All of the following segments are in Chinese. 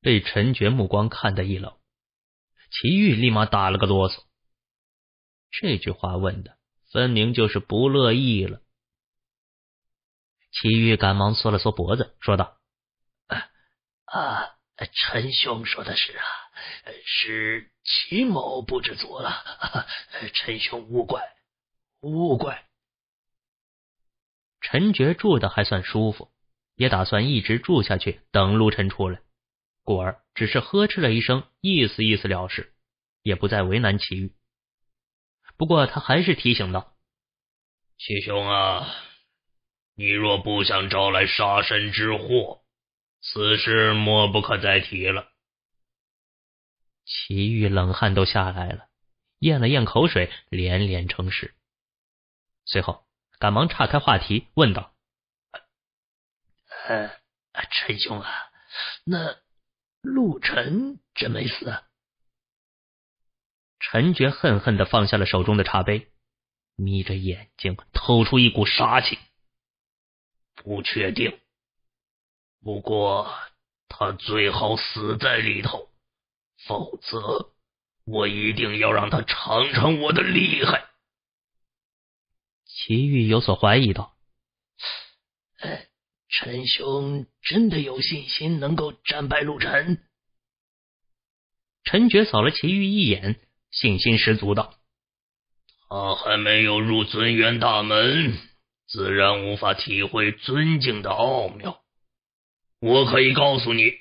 被陈觉目光看得一冷，齐玉立马打了个哆嗦。这句话问的分明就是不乐意了。齐玉赶忙缩了缩脖子，说道：“啊，啊陈兄说的是，啊，是齐某不知足了。陈兄勿怪，勿怪。”陈觉住的还算舒服，也打算一直住下去，等陆晨出来。故而只是呵斥了一声，意思意思了事，也不再为难齐煜。不过他还是提醒道：“齐兄啊，你若不想招来杀身之祸，此事莫不可再提了。”齐玉冷汗都下来了，咽了咽口水，连连称是。随后赶忙岔开话题，问道：“陈兄啊，那……”陆晨真没死，陈觉恨恨的放下了手中的茶杯，眯着眼睛，透出一股杀气。不确定，不过他最好死在里头，否则我一定要让他尝尝我的厉害。齐玉有所怀疑道。陈兄真的有信心能够战败陆晨？陈觉扫了齐玉一眼，信心十足道：“他还没有入尊元大门，自然无法体会尊敬的奥妙。我可以告诉你，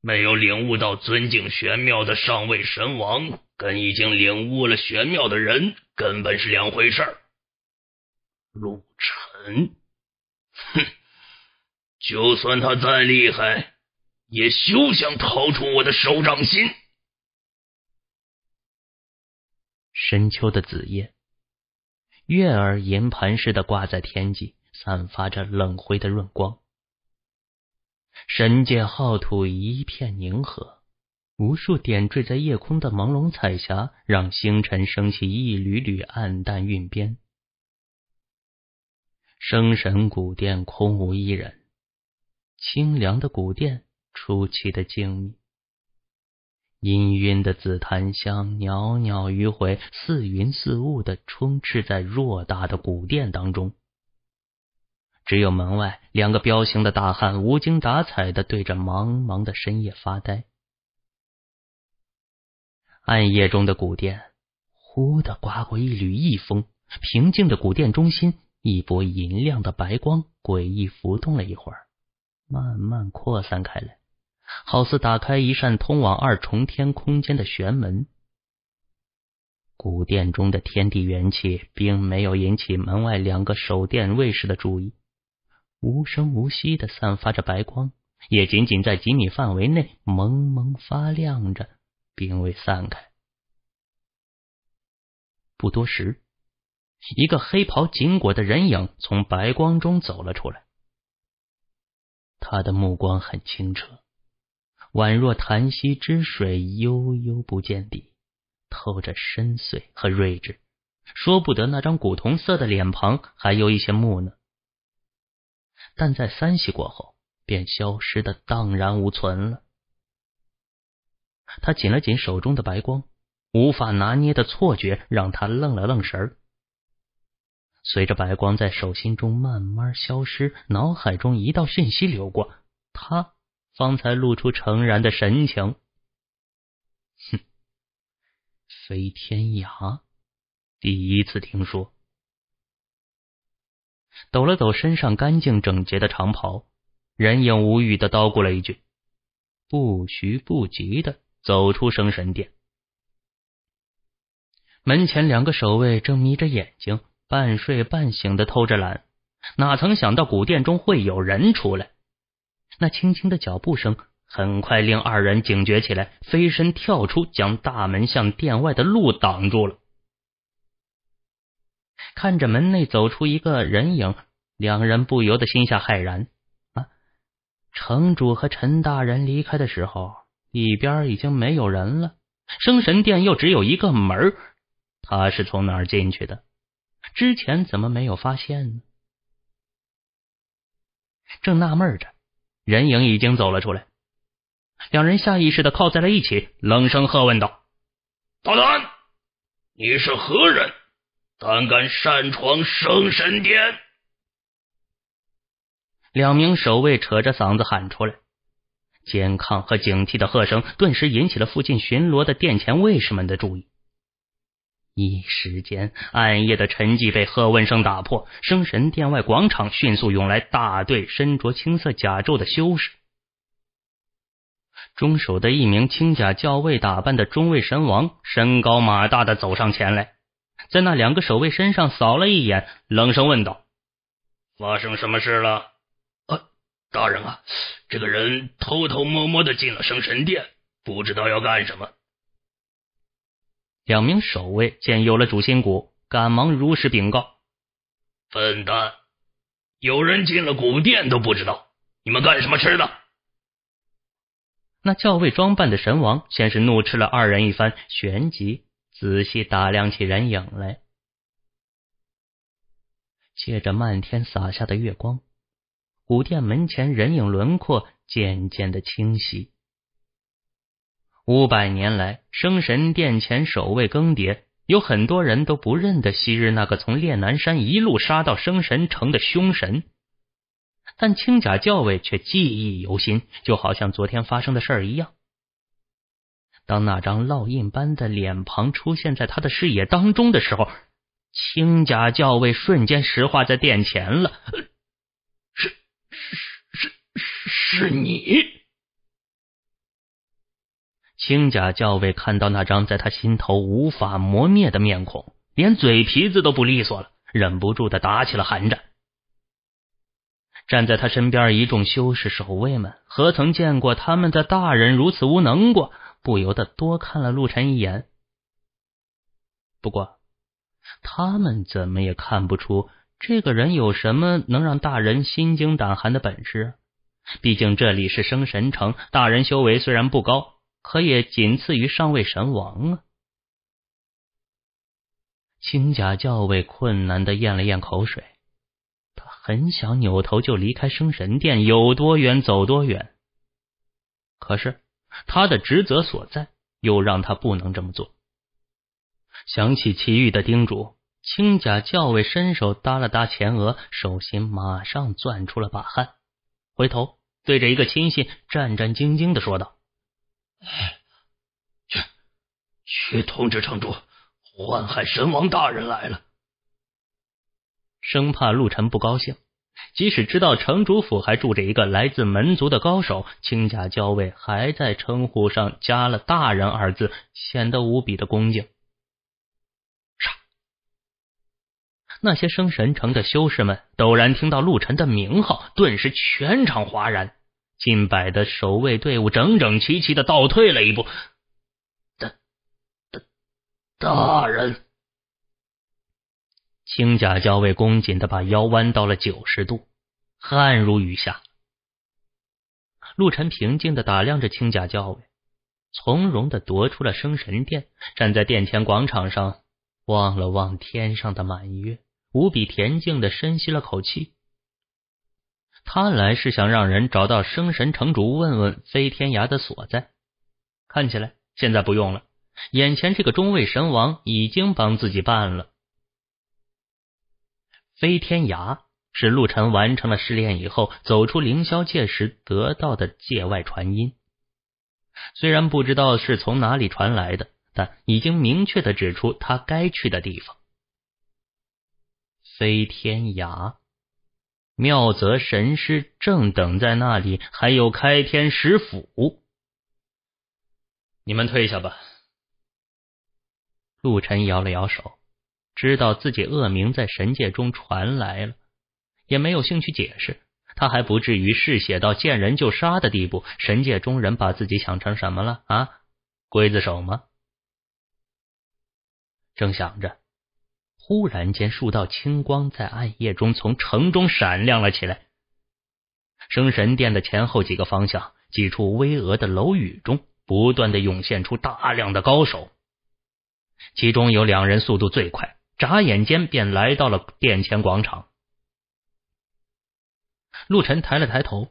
没有领悟到尊敬玄妙的上位神王，跟已经领悟了玄妙的人，根本是两回事。”陆晨，哼。就算他再厉害，也休想逃出我的手掌心。深秋的子夜，月儿银盘似的挂在天际，散发着冷灰的润光。神界浩土一片宁和，无数点缀在夜空的朦胧彩霞，让星辰升起一缕缕暗淡晕边。生神古殿空无一人。清凉的古殿出奇的静谧，氤氲的紫檀香袅袅迂回，似云似雾的充斥在偌大的古殿当中。只有门外两个彪形的大汉无精打采的对着茫茫的深夜发呆。暗夜中的古殿，忽的刮过一缕异风，平静的古殿中心，一波银亮的白光诡异浮动了一会儿。慢慢扩散开来，好似打开一扇通往二重天空间的玄门。古殿中的天地元气并没有引起门外两个守殿卫士的注意，无声无息的散发着白光，也仅仅在几米范围内蒙蒙发亮着，并未散开。不多时，一个黑袍紧裹的人影从白光中走了出来。他的目光很清澈，宛若潭溪之水悠悠不见底，透着深邃和睿智。说不得那张古铜色的脸庞还有一些木讷，但在三息过后，便消失的荡然无存了。他紧了紧手中的白光，无法拿捏的错觉让他愣了愣神儿。随着白光在手心中慢慢消失，脑海中一道讯息流过，他方才露出诚然的神情。哼，飞天涯，第一次听说。抖了抖身上干净整洁的长袍，人影无语的叨咕了一句，不徐不急的走出生神殿。门前两个守卫正眯着眼睛。半睡半醒的偷着懒，哪曾想到古殿中会有人出来？那轻轻的脚步声很快令二人警觉起来，飞身跳出，将大门向殿外的路挡住了。看着门内走出一个人影，两人不由得心下骇然啊！城主和陈大人离开的时候，一边已经没有人了。生神殿又只有一个门他是从哪儿进去的？之前怎么没有发现呢？正纳闷着，人影已经走了出来。两人下意识的靠在了一起，冷声喝问道：“大胆，你是何人？胆敢擅闯圣神殿？”两名守卫扯着嗓子喊出来，坚抗和警惕的喝声顿时引起了附近巡逻的殿前卫士们的注意。一时间，暗夜的沉寂被喝问声打破。生神殿外广场迅速涌来大队身着青色甲胄的修士。中守的一名青甲教卫打扮的中尉神王，身高马大的走上前来，在那两个守卫身上扫了一眼，冷声问道：“发生什么事了？”“啊，大人啊，这个人偷偷摸摸的进了生神殿，不知道要干什么。”两名守卫见有了主心骨，赶忙如实禀告：“笨蛋，有人进了古殿都不知道，你们干什么吃的？”那教卫装扮的神王先是怒斥了二人一番，旋即仔细打量起人影来。借着漫天洒下的月光，古殿门前人影轮廓渐渐的清晰。五百年来，生神殿前守卫更迭，有很多人都不认得昔日那个从炼南山一路杀到生神城的凶神。但青甲教尉却记忆犹新，就好像昨天发生的事儿一样。当那张烙印般的脸庞出现在他的视野当中的时候，青甲教尉瞬间石化在殿前了。是是是是，是你。青甲教尉看到那张在他心头无法磨灭的面孔，连嘴皮子都不利索了，忍不住的打起了寒战。站在他身边一众修士守卫们，何曾见过他们的大人如此无能过？不由得多看了陆晨一眼。不过，他们怎么也看不出这个人有什么能让大人心惊胆寒的本事。毕竟这里是生神城，大人修为虽然不高。可也仅次于上位神王啊！青甲教尉困难的咽了咽口水，他很想扭头就离开生神殿，有多远走多远。可是他的职责所在又让他不能这么做。想起齐豫的叮嘱，青甲教尉伸手搭了搭前额，手心马上攥出了把汗，回头对着一个亲信战战兢兢的说道。去，去通知城主，幻海神王大人来了。生怕陆晨不高兴，即使知道城主府还住着一个来自门族的高手，青甲教尉还在称呼上加了“大人”二字，显得无比的恭敬。杀！那些生神城的修士们陡然听到陆晨的名号，顿时全场哗然。近百的守卫队伍整整齐齐的倒退了一步，大大大人，青甲教尉恭谨的把腰弯到了九十度，汗如雨下。陆晨平静的打量着青甲教尉，从容的夺出了生神殿，站在殿前广场上，望了望天上的满月，无比恬静的深吸了口气。他来是想让人找到生神城主，问问飞天涯的所在。看起来现在不用了，眼前这个中位神王已经帮自己办了。飞天涯是陆晨完成了试炼以后走出凌霄界时得到的界外传音，虽然不知道是从哪里传来的，但已经明确的指出他该去的地方。飞天涯。妙泽神师正等在那里，还有开天石斧。你们退下吧。陆晨摇了摇手，知道自己恶名在神界中传来了，也没有兴趣解释。他还不至于嗜血到见人就杀的地步。神界中人把自己想成什么了？啊，刽子手吗？正想着。忽然间，数道青光在暗夜中从城中闪亮了起来。生神殿的前后几个方向，几处巍峨的楼宇中不断的涌现出大量的高手，其中有两人速度最快，眨眼间便来到了殿前广场。陆晨抬了抬头，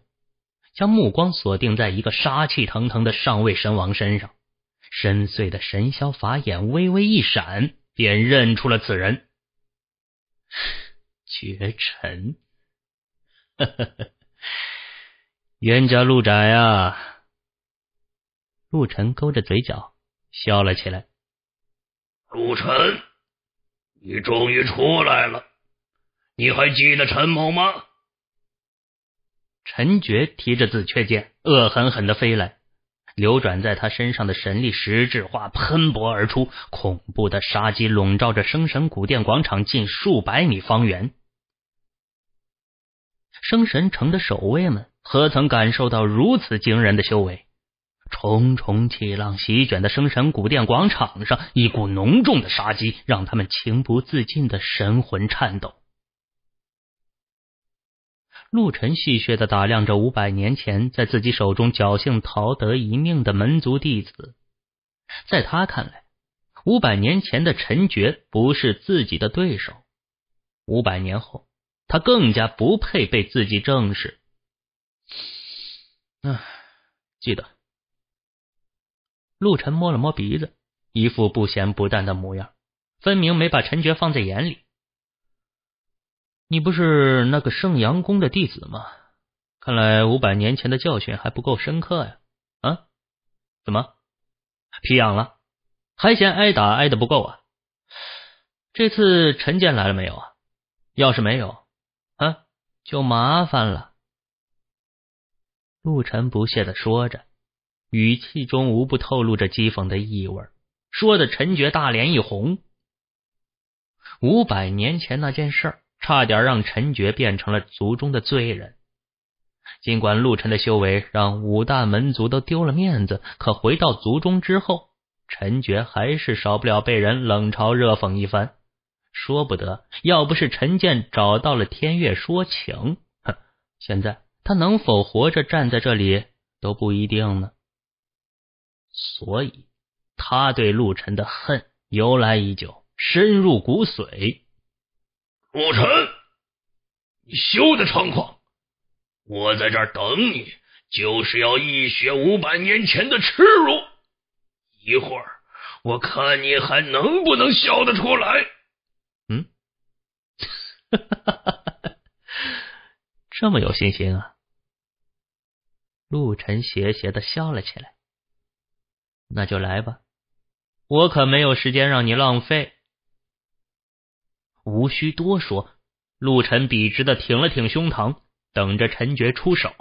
将目光锁定在一个杀气腾腾的上位神王身上，深邃的神霄法眼微微一闪，便认出了此人。绝尘，呵呵冤家路窄呀！陆晨勾着嘴角笑了起来。陆晨，你终于出来了，你还记得陈某吗？陈珏提着紫雀剑，恶狠狠的飞来。流转在他身上的神力实质化喷薄而出，恐怖的杀机笼罩着生神古殿广场近数百米方圆。生神城的守卫们何曾感受到如此惊人的修为？重重气浪席卷的生神古殿广场上，一股浓重的杀机让他们情不自禁的神魂颤抖。陆晨戏谑的打量着五百年前在自己手中侥幸逃得一命的门族弟子，在他看来，五百年前的陈珏不是自己的对手，五百年后，他更加不配被自己正视。唉，记得。陆晨摸了摸鼻子，一副不咸不淡的模样，分明没把陈珏放在眼里。你不是那个圣阳宫的弟子吗？看来五百年前的教训还不够深刻呀！啊，怎么皮痒了？还嫌挨打挨的不够啊？这次陈建来了没有啊？要是没有，啊，就麻烦了。陆晨不屑的说着，语气中无不透露着讥讽的意味儿，说的陈觉大脸一红。五百年前那件事儿。差点让陈觉变成了族中的罪人。尽管陆晨的修为让五大门族都丢了面子，可回到族中之后，陈觉还是少不了被人冷嘲热讽一番。说不得，要不是陈建找到了天月说情，哼，现在他能否活着站在这里都不一定呢。所以，他对陆晨的恨由来已久，深入骨髓。陆晨，你休得猖狂！我在这等你，就是要一雪五百年前的耻辱。一会儿，我看你还能不能笑得出来？嗯，这么有信心啊？陆晨邪邪的笑了起来。那就来吧，我可没有时间让你浪费。无需多说，陆晨笔直的挺了挺胸膛，等着陈绝出手。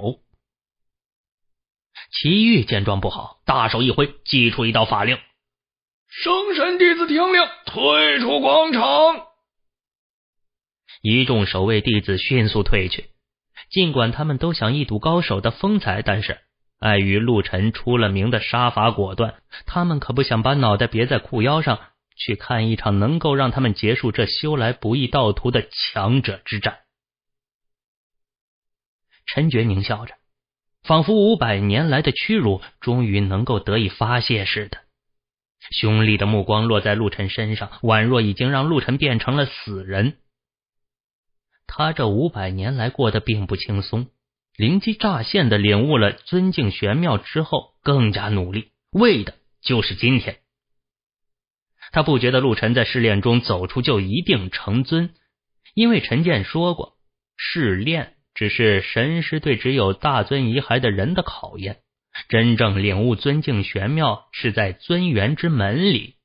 齐玉见状不好，大手一挥，祭出一道法令：“生神弟子听令，退出广场。”一众守卫弟子迅速退去。尽管他们都想一睹高手的风采，但是碍于陆晨出了名的杀伐果断，他们可不想把脑袋别在裤腰上。去看一场能够让他们结束这修来不易道途的强者之战。陈觉狞笑着，仿佛五百年来的屈辱终于能够得以发泄似的。凶厉的目光落在陆晨身上，宛若已经让陆晨变成了死人。他这五百年来过得并不轻松，灵机乍现的领悟了尊敬玄妙之后，更加努力，为的就是今天。他不觉得陆晨在试炼中走出就一定成尊，因为陈建说过，试炼只是神师对只有大尊遗骸的人的考验，真正领悟尊敬玄妙是在尊元之门里。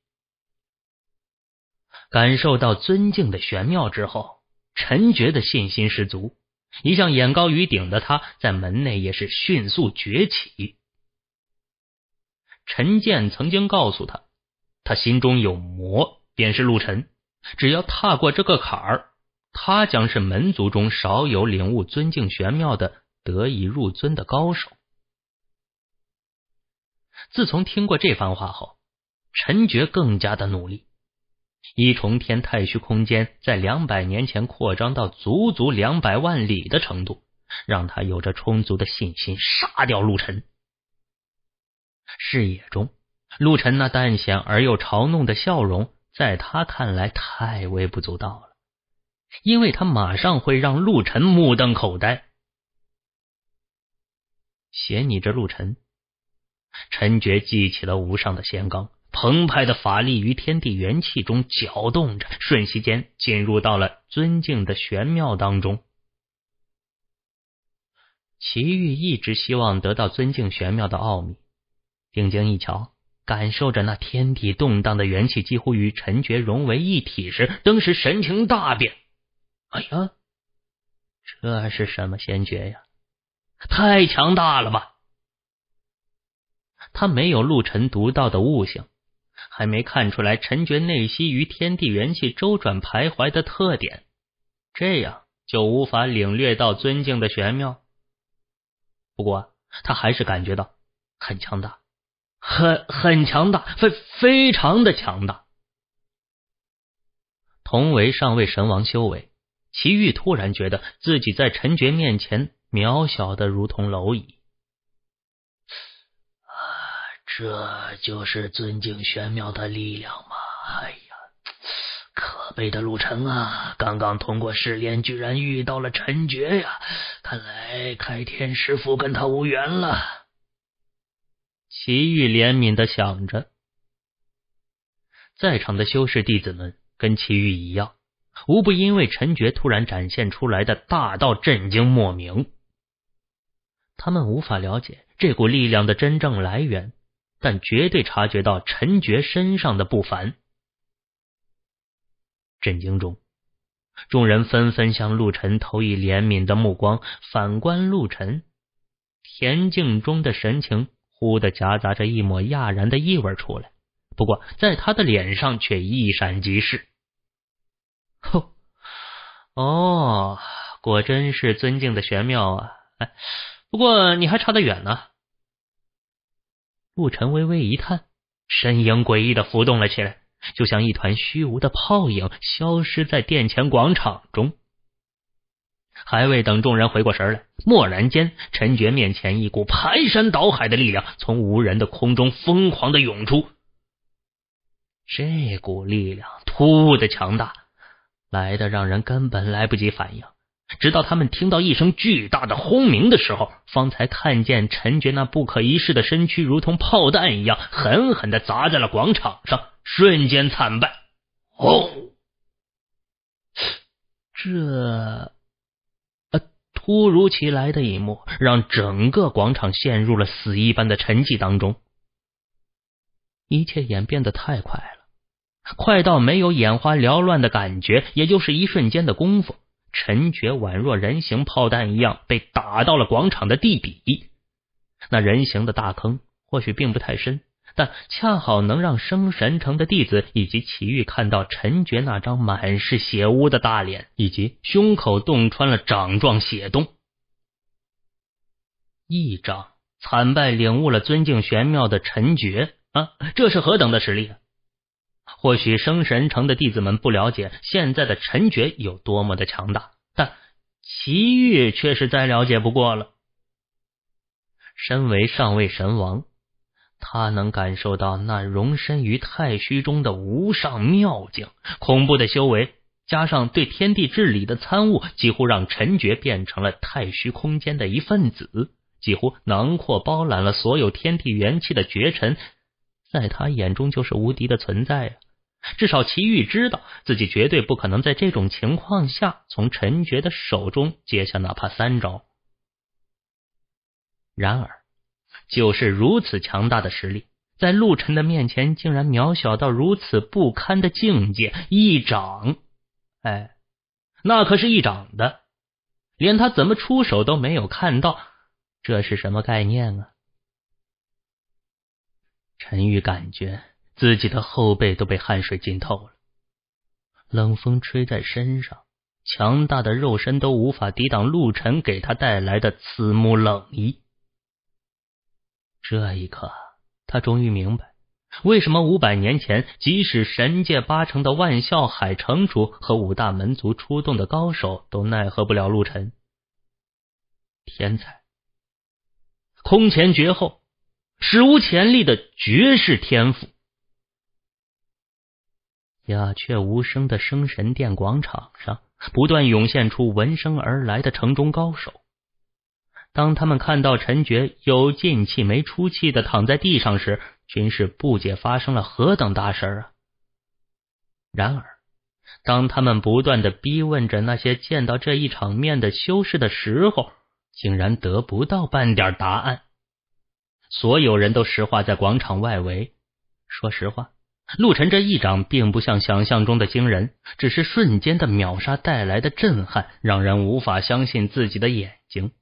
感受到尊敬的玄妙之后，陈觉的信心十足。一向眼高于顶的他，在门内也是迅速崛起。陈建曾经告诉他。他心中有魔，便是陆晨。只要踏过这个坎儿，他将是门族中少有领悟尊敬玄妙的得以入尊的高手。自从听过这番话后，陈觉更加的努力。一重天太虚空间在两百年前扩张到足足两百万里的程度，让他有着充足的信心杀掉陆晨。视野中。陆晨那淡显而又嘲弄的笑容，在他看来太微不足道了，因为他马上会让陆晨目瞪口呆。写你这陆晨！陈觉记起了无上的仙罡，澎湃的法力于天地元气中搅动着，瞬息间进入到了尊敬的玄妙当中。奇遇一直希望得到尊敬玄妙的奥秘，定睛一瞧。感受着那天地动荡的元气几乎与陈觉融为一体时，当时神情大变。哎呀，这是什么仙诀呀？太强大了吧！他没有陆晨独到的悟性，还没看出来陈觉内息与天地元气周转徘徊的特点，这样就无法领略到尊敬的玄妙。不过，他还是感觉到很强大。很很强大，非非常的强大。同为上位神王修为，齐玉突然觉得自己在陈觉面前渺小的如同蝼蚁。啊，这就是尊敬玄妙的力量吗？哎呀，可悲的陆晨啊！刚刚通过试炼，居然遇到了陈觉呀！看来开天师傅跟他无缘了。齐玉怜悯的想着，在场的修士弟子们跟齐玉一样，无不因为陈觉突然展现出来的大道震惊莫名。他们无法了解这股力量的真正来源，但绝对察觉到陈觉身上的不凡。震惊中，众人纷纷向陆晨投以怜悯的目光，反观陆晨，恬静中的神情。忽的夹杂着一抹讶然的意味出来，不过在他的脸上却一闪即逝。哦，果真是尊敬的玄妙啊！哎，不过你还差得远呢。陆晨微微一叹，身影诡异的浮动了起来，就像一团虚无的泡影，消失在殿前广场中。还未等众人回过神来，蓦然间，陈觉面前一股排山倒海的力量从无人的空中疯狂的涌出。这股力量突兀的强大，来的让人根本来不及反应。直到他们听到一声巨大的轰鸣的时候，方才看见陈觉那不可一世的身躯如同炮弹一样狠狠的砸在了广场上，瞬间惨败。轰！这。突如其来的一幕，让整个广场陷入了死一般的沉寂当中。一切演变的太快了，快到没有眼花缭乱的感觉，也就是一瞬间的功夫，陈觉宛若人形炮弹一样被打到了广场的地底，那人形的大坑或许并不太深。但恰好能让生神城的弟子以及奇遇看到陈觉那张满是血污的大脸，以及胸口洞穿了掌状血洞。一掌惨败，领悟了尊敬玄妙的陈珏，啊，这是何等的实力！或许生神城的弟子们不了解现在的陈珏有多么的强大，但奇遇却是再了解不过了。身为上位神王。他能感受到那容身于太虚中的无上妙境，恐怖的修为加上对天地治理的参悟，几乎让陈觉变成了太虚空间的一份子。几乎囊括包揽了所有天地元气的绝尘，在他眼中就是无敌的存在啊！至少齐玉知道自己绝对不可能在这种情况下从陈觉的手中接下哪怕三招。然而。就是如此强大的实力，在陆晨的面前竟然渺小到如此不堪的境界。一掌，哎，那可是一掌的，连他怎么出手都没有看到，这是什么概念啊？陈玉感觉自己的后背都被汗水浸透了，冷风吹在身上，强大的肉身都无法抵挡陆晨给他带来的刺目冷意。这一刻，他终于明白，为什么五百年前，即使神界八成的万笑海城主和五大门族出动的高手，都奈何不了陆晨。天才，空前绝后，史无前例的绝世天赋。鸦雀无声的生神殿广场上，不断涌现出闻声而来的城中高手。当他们看到陈觉有进气没出气的躺在地上时，均是不解发生了何等大事啊！然而，当他们不断的逼问着那些见到这一场面的修士的时候，竟然得不到半点答案。所有人都石化在广场外围。说实话，陆晨这一掌并不像想象中的惊人，只是瞬间的秒杀带来的震撼，让人无法相信自己的眼睛。